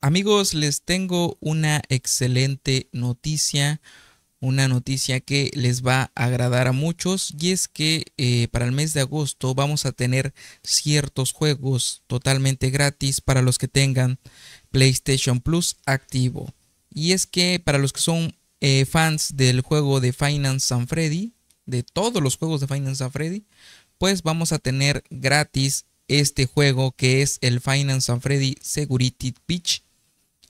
Amigos, les tengo una excelente noticia, una noticia que les va a agradar a muchos y es que eh, para el mes de agosto vamos a tener ciertos juegos totalmente gratis para los que tengan PlayStation Plus activo. Y es que para los que son eh, fans del juego de Finance and Freddy, de todos los juegos de Finance San Freddy, pues vamos a tener gratis este juego que es el Finance and Freddy Security Pitch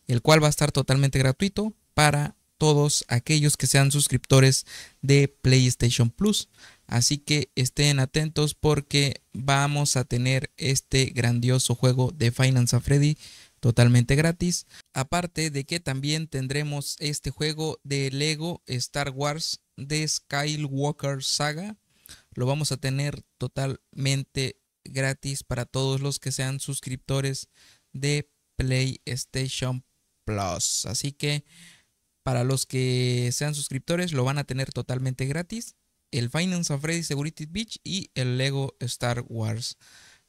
el cual va a estar totalmente gratuito para todos aquellos que sean suscriptores de PlayStation Plus. Así que estén atentos porque vamos a tener este grandioso juego de Finance a Freddy totalmente gratis. Aparte de que también tendremos este juego de Lego Star Wars de Skywalker Saga. Lo vamos a tener totalmente gratis para todos los que sean suscriptores de PlayStation Así que para los que sean suscriptores lo van a tener totalmente gratis. El Finance of Freddy Security Beach y el Lego Star Wars.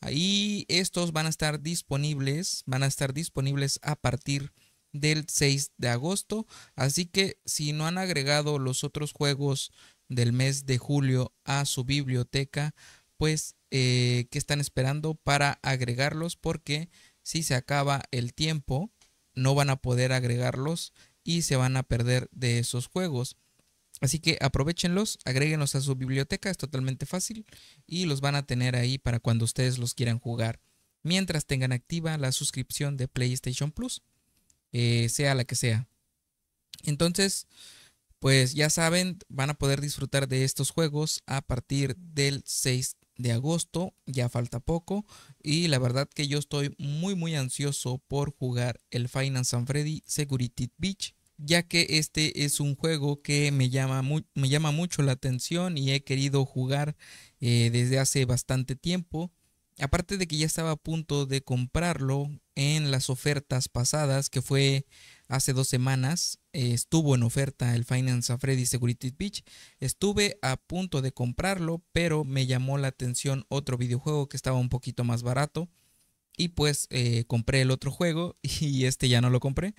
Ahí estos van a estar disponibles, van a estar disponibles a partir del 6 de agosto. Así que si no han agregado los otros juegos del mes de julio a su biblioteca, pues eh, que están esperando para agregarlos porque si se acaba el tiempo no van a poder agregarlos y se van a perder de esos juegos. Así que aprovechenlos, agréguenlos a su biblioteca, es totalmente fácil y los van a tener ahí para cuando ustedes los quieran jugar. Mientras tengan activa la suscripción de PlayStation Plus, eh, sea la que sea. Entonces, pues ya saben, van a poder disfrutar de estos juegos a partir del 6 de agosto, ya falta poco y la verdad que yo estoy muy muy ansioso por jugar el Finance and Freddy Security Beach ya que este es un juego que me llama, me llama mucho la atención y he querido jugar eh, desde hace bastante tiempo. Aparte de que ya estaba a punto de comprarlo en las ofertas pasadas, que fue hace dos semanas eh, estuvo en oferta el Finance a Freddy Security Beach. Estuve a punto de comprarlo, pero me llamó la atención otro videojuego que estaba un poquito más barato. Y pues eh, compré el otro juego y este ya no lo compré.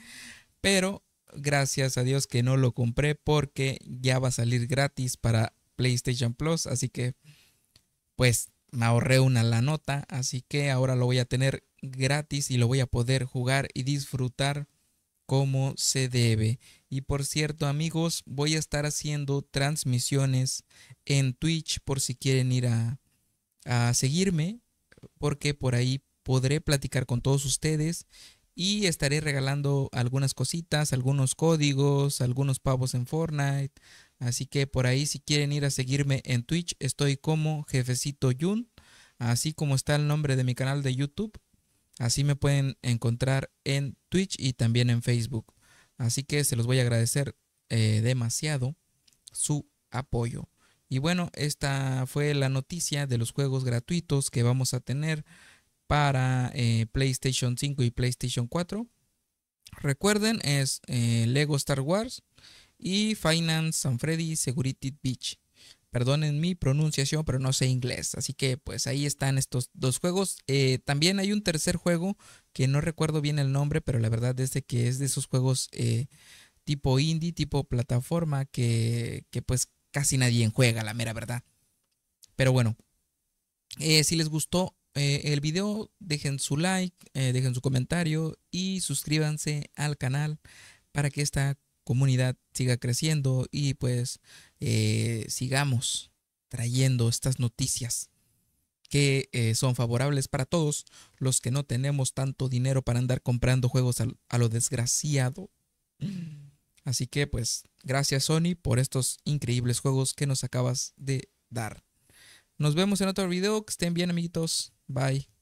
Pero gracias a Dios que no lo compré porque ya va a salir gratis para PlayStation Plus. Así que pues me ahorré una la nota. Así que ahora lo voy a tener gratis y lo voy a poder jugar y disfrutar como se debe. Y por cierto, amigos, voy a estar haciendo transmisiones en Twitch por si quieren ir a, seguirme, porque por ahí podré platicar con todos ustedes y estaré regalando algunas cositas, algunos códigos, algunos pavos en Fortnite. Así que por ahí si quieren ir a seguirme en Twitch, estoy como Jefecito Yun, así como está el nombre de mi canal de YouTube. Así me pueden encontrar en Twitch y también en Facebook. Así que se los voy a agradecer eh, demasiado su apoyo. Y bueno, esta fue la noticia de los juegos gratuitos que vamos a tener para eh, PlayStation 5 y PlayStation 4. Recuerden, es eh, Lego Star Wars y Finance San Freddy Security Beach. Perdonen mi pronunciación, pero no sé inglés. Así que pues ahí están estos dos juegos. Eh, también hay un tercer juego que no recuerdo bien el nombre, pero la verdad es que es de esos juegos eh, tipo indie, tipo plataforma, que, que pues casi nadie juega, la mera verdad. Pero bueno, eh, si les gustó el video, dejen su like, dejen su comentario y suscríbanse al canal para que esta comunidad siga creciendo y pues eh, sigamos trayendo estas noticias que eh, son favorables para todos los que no tenemos tanto dinero para andar comprando juegos a, a lo desgraciado. Así que pues gracias Sony por estos increíbles juegos que nos acabas de dar. Nos vemos en otro video. Que estén bien amiguitos. Bye.